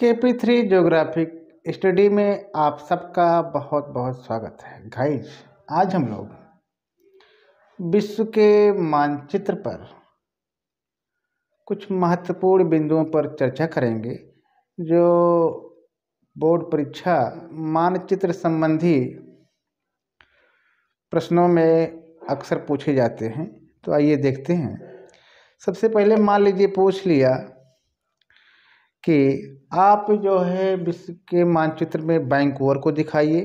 के P three geographic study में आप सबका बहुत बहुत स्वागत है घाइज आज हम लोग विश्व के मानचित्र पर कुछ महत्वपूर्ण बिंदुओं पर चर्चा करेंगे जो बोर्ड परीक्षा मानचित्र संबंधी प्रश्नों में अक्सर पूछे जाते हैं तो आइए देखते हैं सबसे पहले मान लीजिए पूछ लिया कि आप जो है विश्व के मानचित्र में बैंकूवर को दिखाइए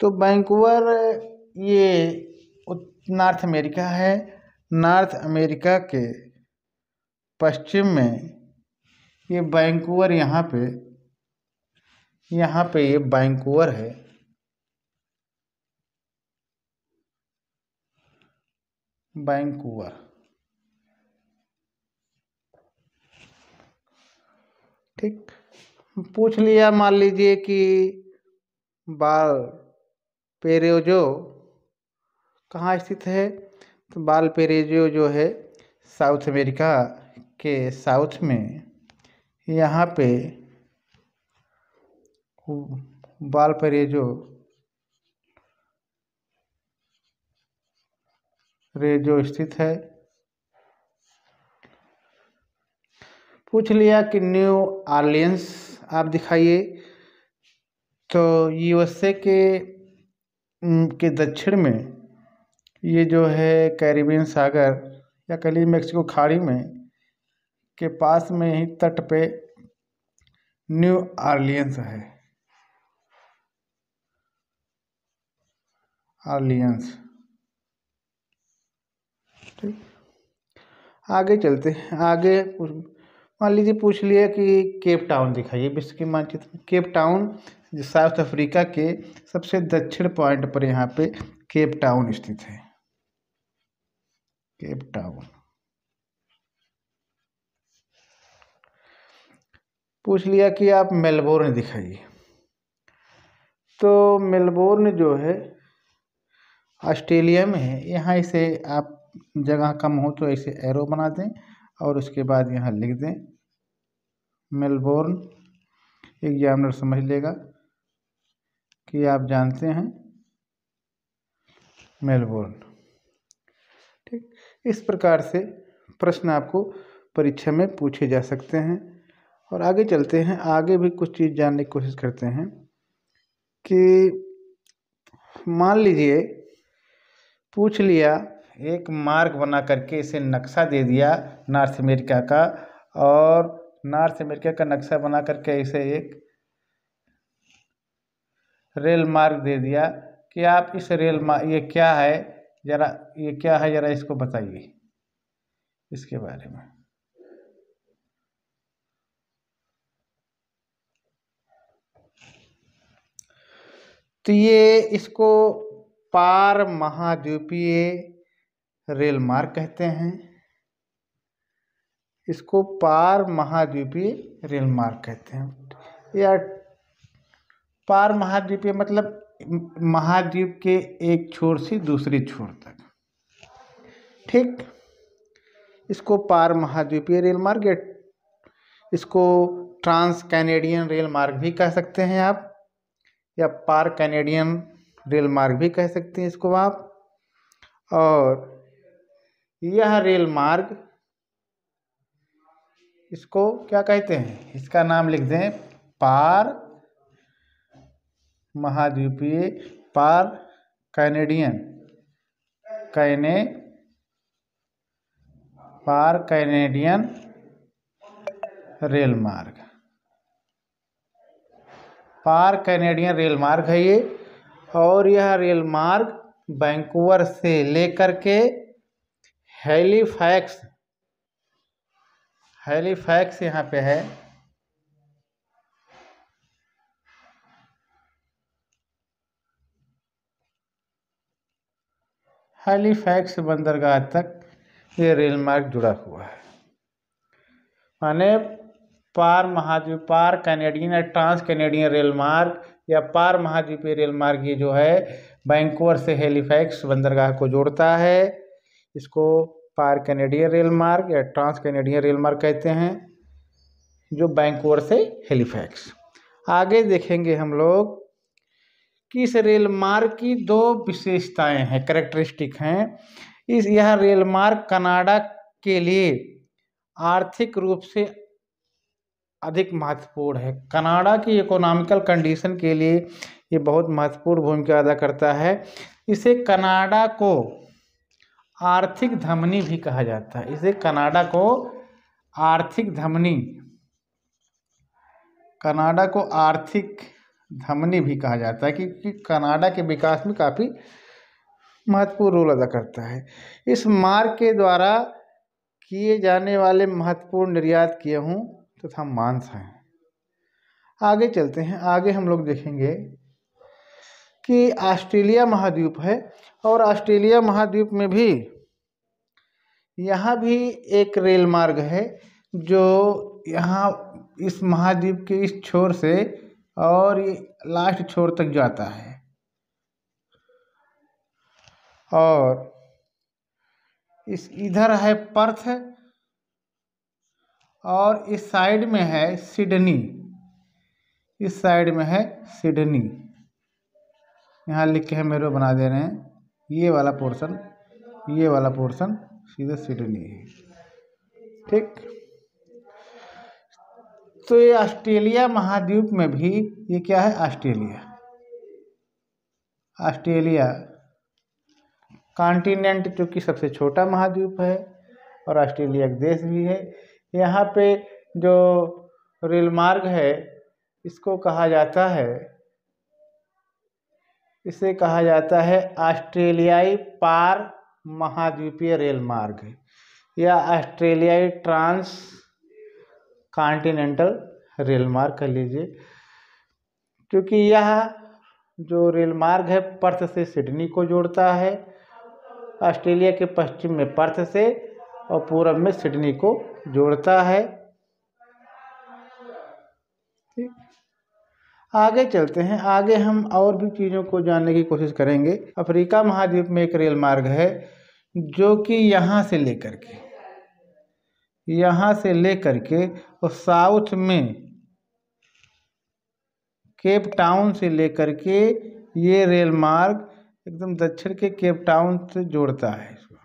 तो बैंकूवर ये नॉर्थ अमेरिका है नॉर्थ अमेरिका के पश्चिम में ये बैंकूवर यहाँ पे यहाँ पे ये बैंकूवर है बैंकूवर ठीक पूछ लिया मान लीजिए कि बाल पेरेजो कहाँ स्थित है तो बाल पेरेजो जो है साउथ अमेरिका के साउथ में यहाँ पे बाल पेरेजो रेजो स्थित है पूछ लिया कि न्यू आर्लियंस आप दिखाइए तो यूएसए के के दक्षिण में ये जो है कैरिबियन सागर या कह मेक्सिको खाड़ी में के पास में ही तट पे न्यू आर्लियंस है आर्लियंस ठीक आगे चलते हैं आगे मान लीजिए पूछ लिए कि केप टाउन दिखाइए विश्व के मानचित्र में केप टाउन साउथ अफ्रीका के सबसे दक्षिण पॉइंट पर यहाँ पे केप टाउन स्थित है केप टाउन पूछ लिया कि आप मेलबोर्न दिखाइए तो मेलबोर्न जो है ऑस्ट्रेलिया में है यहाँ इसे आप जगह कम हो तो ऐसे एरो बना दें और उसके बाद यहाँ लिख दें मेलबोर्न एग्जामिनर समझ लेगा कि आप जानते हैं मेलबोर्न ठीक इस प्रकार से प्रश्न आपको परीक्षा में पूछे जा सकते हैं और आगे चलते हैं आगे भी कुछ चीज़ जानने की कोशिश करते हैं कि मान लीजिए पूछ लिया एक मार्ग बना करके इसे नक्शा दे दिया नॉर्थ अमेरिका का और नॉर्थ अमेरिका का नक्शा बना करके इसे एक रेल मार्ग दे दिया कि आप इस रेल मार्ग ये क्या है ज़रा ये क्या है ज़रा इसको बताइए इसके बारे में तो ये इसको पार महाद्वीपीय रेल मार्ग कहते हैं इसको पार महाद्वीपीय रेल मार्ग कहते हैं या पार महाद्वीपीय मतलब महाद्वीप के एक छोर से दूसरी छोर तक ठीक इसको पार महाद्वीपीय रेल मार्ग या इसको ट्रांस कैनेडियन रेल मार्ग भी कह सकते हैं आप या पार कैनेडियन रेल मार्ग भी कह सकते हैं इसको आप और यह रेल मार्ग इसको क्या कहते हैं इसका नाम लिख दें पार महाद्वीपीय पार कैनेडियन कैने पार कैनेडियन रेल मार्ग पार कैनेडियन रेल मार्ग है ये और यह रेल मार्ग बैंकुवर से लेकर के हेलीफैक्स हेलीफैक्स यहाँ पे है हेलीफैक्स बंदरगाह तक ये रेल मार्ग जुड़ा हुआ है माने पार महाद्वीप पार कैनेडियन या ट्रांस कैनेडियन रेल मार्ग या पार महाद्वीपीय रेल मार्ग ये जो है बैंकुअर से हेलीफैक्स बंदरगाह को जोड़ता है इसको पार कैनेडियन रेल मार्ग या ट्रांस कैनेडियन रेल मार्ग कहते हैं जो बैंकोर से हेलीफैक्स आगे देखेंगे हम लोग कि इस रेल मार्ग की दो विशेषताएं हैं करेक्टरिस्टिक हैं इस यह रेल मार्ग कनाडा के लिए आर्थिक रूप से अधिक महत्वपूर्ण है कनाडा की इकोनॉमिकल कंडीशन के लिए ये बहुत महत्वपूर्ण भूमिका अदा करता है इसे कनाडा को आर्थिक धमनी भी कहा जाता है इसे कनाडा को आर्थिक धमनी कनाडा को आर्थिक धमनी भी कहा जाता है क्योंकि कनाडा के विकास में काफ़ी महत्वपूर्ण रोल अदा करता है इस मार्ग के द्वारा किए जाने वाले महत्वपूर्ण निर्यात किए हूँ तथा तो मांस हैं आगे चलते हैं आगे हम लोग देखेंगे कि ऑस्ट्रेलिया महाद्वीप है और ऑस्ट्रेलिया महाद्वीप में भी यहाँ भी एक रेल मार्ग है जो यहाँ इस महाद्वीप के इस छोर से और लास्ट छोर तक जाता है और इस इधर है पर्थ और इस साइड में है सिडनी इस साइड में है सिडनी यहाँ लिख के हम मेरे बना दे रहे हैं ये वाला पोर्शन ये वाला पोर्शन सीधे सिडनी है ठीक तो ये ऑस्ट्रेलिया महाद्वीप में भी ये क्या है ऑस्ट्रेलिया ऑस्ट्रेलिया कॉन्टिनेंट जो कि सबसे छोटा महाद्वीप है और ऑस्ट्रेलिया एक देश भी है यहाँ पे जो रेल मार्ग है इसको कहा जाता है इसे कहा जाता है ऑस्ट्रेलियाई पार महाद्वीपीय रेल मार्ग या ऑस्ट्रेलियाई ट्रांस कॉन्टिनेंटल रेल मार्ग कह लीजिए क्योंकि यह जो रेल मार्ग है पर्थ से सिडनी को जोड़ता है ऑस्ट्रेलिया के पश्चिम में पर्थ से और पूर्व में सिडनी को जोड़ता है आगे चलते हैं आगे हम और भी चीज़ों को जानने की कोशिश करेंगे अफ्रीका महाद्वीप में एक रेल मार्ग है जो कि यहाँ से लेकर के यहाँ से लेकर के और साउथ में केप टाउन से लेकर के ये रेल मार्ग एकदम दक्षिण के केप टाउन से जोड़ता है इसको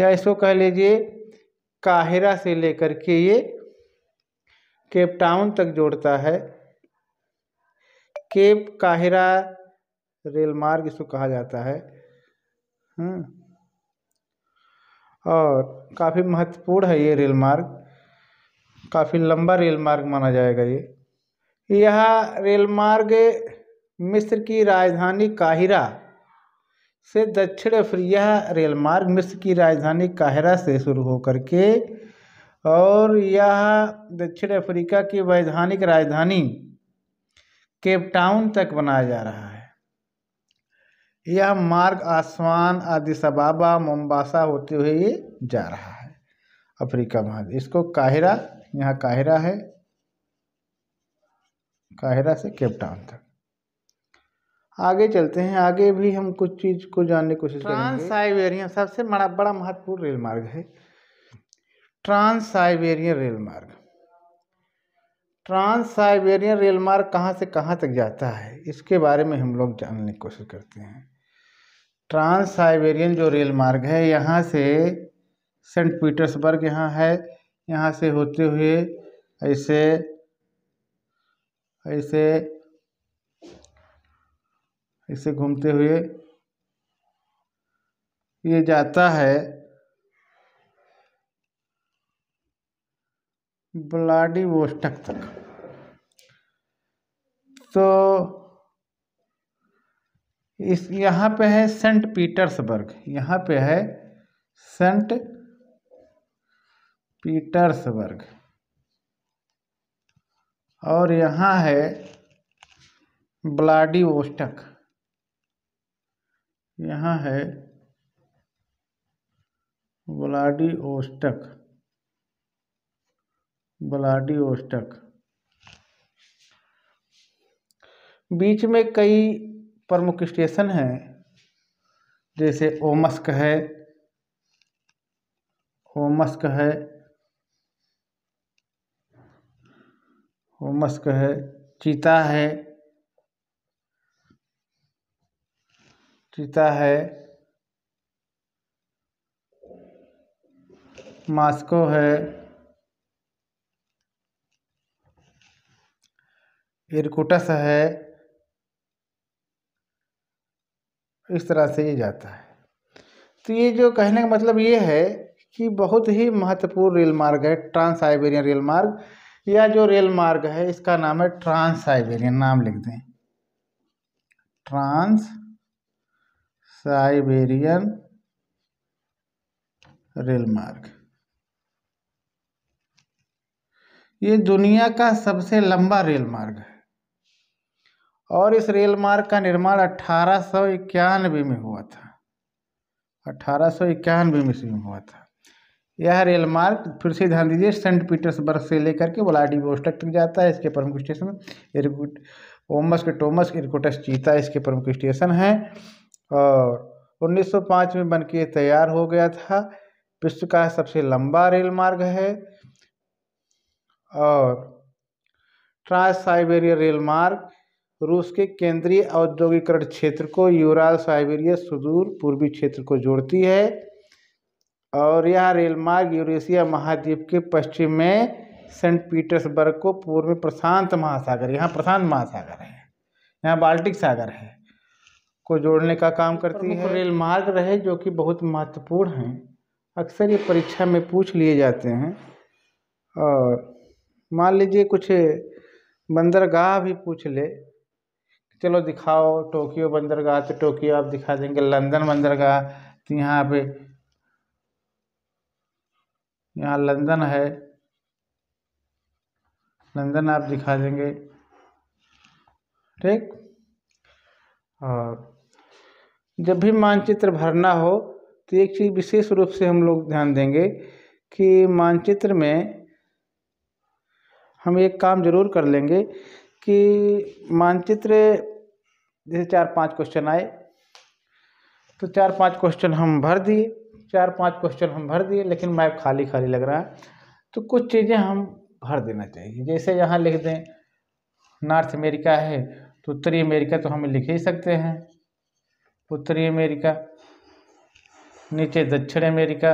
या इसको कह लीजिए काहिरा से लेकर के ये केप टाउन तक जोड़ता है केप काहिरा रेल मार्ग इसको कहा जाता है हम्म। और काफ़ी महत्वपूर्ण है ये रेल मार्ग काफ़ी लंबा रेल मार्ग माना जाएगा ये यह रेल मार्ग मिस्र की राजधानी काहिरा से दक्षिण अफ्रीका रेल मार्ग मिस्र की राजधानी काहिरा से शुरू होकर के और यह दक्षिण अफ्रीका की वैधानिक राजधानी केपटाउन तक बनाया जा रहा है यह मार्ग आसमान आदिशबाबा मोम्बासा होते हुए ये जा रहा है अफ्रीका महाद्वीप इसको काहिरा यहाँ काहिरा है काहिरा से केपटाउन तक आगे चलते हैं आगे भी हम कुछ चीज़ को जानने की कोशिश करेंगे ट्रांस साइबेरियन सबसे बड़ा बड़ा महत्वपूर्ण रेल मार्ग है ट्रांस साइबेरियन रेल मार्ग ट्रांस साइबेरियन रेल मार्ग कहाँ से कहाँ तक जाता है इसके बारे में हम लोग जानने की कोशिश करते हैं ट्रांस साइबेरियन जो रेल मार्ग है यहाँ से सेंट पीटर्सबर्ग यहाँ है यहाँ से होते हुए ऐसे ऐसे ऐसे घूमते हुए ये जाता है वोस्टक तक तो इस यहाँ पे है सेंट पीटर्सबर्ग यहाँ पे है सेंट पीटर्सबर्ग और यहाँ है ब्लाडी वोस्टक यहाँ है ब्लाडी ओस्टक व्लाडिवोस्टक बीच में कई प्रमुख स्टेशन हैं जैसे ओमस्क है ओमस्क है ओमस्क है चीता है चीता है मास्को है एरकोटा सा है इस तरह से ये जाता है तो ये जो कहने का मतलब ये है कि बहुत ही महत्वपूर्ण रेल मार्ग है ट्रांस साइबेरियन रेल मार्ग या जो रेल मार्ग है इसका नाम है ट्रांस साइबेरियन नाम लिख दें ट्रांस साइबेरियन रेल मार्ग ये दुनिया का सबसे लंबा रेल मार्ग है और इस रेल मार्ग का निर्माण अठारह में हुआ था अठारह में इसमें हुआ था यह रेल मार्ग फिर से ध्यान दीजिए सेंट पीटर्सबर्ग से लेकर के व्लाडिवोस्टक तक जाता है इसके प्रमुख स्टेशन इरकुट ओमस के टोमस इरकुटस चीता इसके प्रमुख स्टेशन है और 1905 में बन के तैयार हो गया था विश्व का सबसे लंबा रेल मार्ग है और ट्रांस साइबेरिया रेल मार्ग रूस के केंद्रीय औद्योगिकरण क्षेत्र को यूराल साइबेरिया सुदूर पूर्वी क्षेत्र को जोड़ती है और यह रेलमार्ग यूरेशिया महाद्वीप के पश्चिम में सेंट पीटर्सबर्ग को पूर्व में प्रशांत महासागर यहाँ प्रशांत महासागर है यहाँ बाल्टिक सागर है को जोड़ने का काम करती है रेल मार्ग रहे जो कि बहुत महत्वपूर्ण हैं अक्सर ये परीक्षा में पूछ लिए जाते हैं और मान लीजिए कुछ बंदरगाह भी पूछ ले चलो दिखाओ टोक्यो बंदरगाह तो टोक्यो आप दिखा देंगे लंदन बंदरगाह तो यहाँ पे यहाँ लंदन है लंदन आप दिखा देंगे ठीक और जब भी मानचित्र भरना हो तो एक चीज़ विशेष रूप से हम लोग ध्यान देंगे कि मानचित्र में हम एक काम जरूर कर लेंगे कि मानचित्र जैसे चार पांच क्वेश्चन आए तो चार पांच क्वेश्चन हम भर दिए चार पांच क्वेश्चन हम भर दिए लेकिन मैप खाली खाली लग रहा है तो कुछ चीज़ें हम भर देना चाहिए जैसे यहाँ लिख दें नॉर्थ अमेरिका है तो उत्तरी अमेरिका तो हम लिख ही सकते हैं उत्तरी अमेरिका नीचे दक्षिण अमेरिका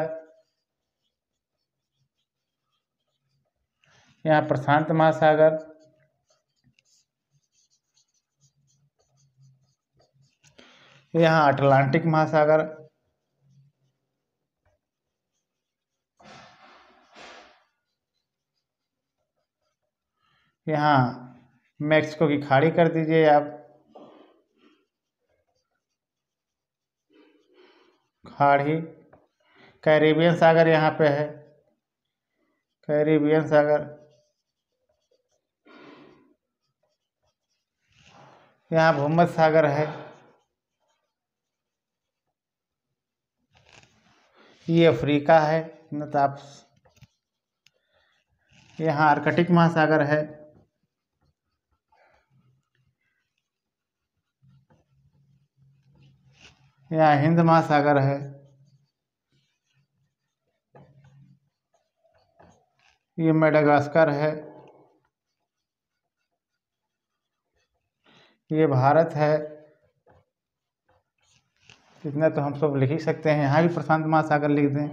यहाँ प्रशांत महासागर यहाँ अटलांटिक महासागर यहाँ मैक्सिको की खाड़ी कर दीजिए आप खाड़ी कैरेबियन सागर यहाँ पे है कैरेबियन सागर यहाँ भूमध सागर है ये अफ्रीका है नताप मतलब यहाँ आर्कटिक महासागर है यहाँ हिंद महासागर है ये मेडागास्कर है ये भारत है इतना तो हम सब लिख ही सकते हैं यहाँ भी प्रशांत महासागर लिख दें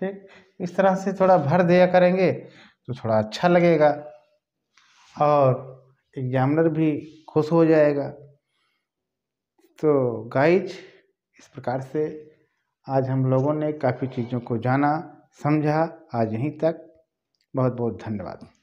ठीक इस तरह से थोड़ा भर दिया करेंगे तो थोड़ा अच्छा लगेगा और एग्जामिनर भी खुश हो जाएगा तो गाइज इस प्रकार से आज हम लोगों ने काफ़ी चीज़ों को जाना समझा आज यहीं तक बहुत बहुत धन्यवाद